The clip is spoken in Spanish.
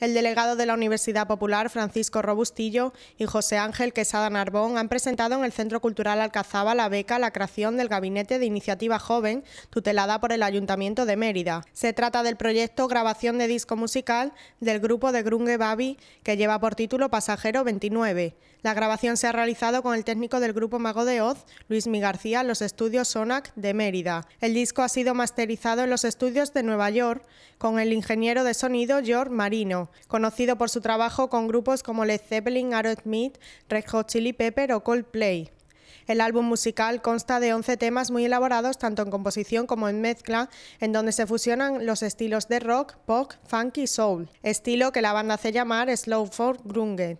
el delegado de la Universidad Popular, Francisco Robustillo, y José Ángel Quesada Narbón han presentado en el Centro Cultural Alcazaba la beca La creación del Gabinete de Iniciativa Joven, tutelada por el Ayuntamiento de Mérida. Se trata del proyecto Grabación de Disco Musical del grupo de Grunge Babi, que lleva por título Pasajero 29. La grabación se ha realizado con el técnico del grupo Mago de Oz, Luis Mi García, en los estudios Sonac de Mérida. El disco ha sido masterizado en los estudios de Nueva York con el ingeniero de sonido George Marino conocido por su trabajo con grupos como Led Zeppelin, Aerosmith, Red Hot Chili Pepper o Coldplay. El álbum musical consta de 11 temas muy elaborados tanto en composición como en mezcla, en donde se fusionan los estilos de rock, pop, funk y soul, estilo que la banda hace llamar Slow Slowford Grunge.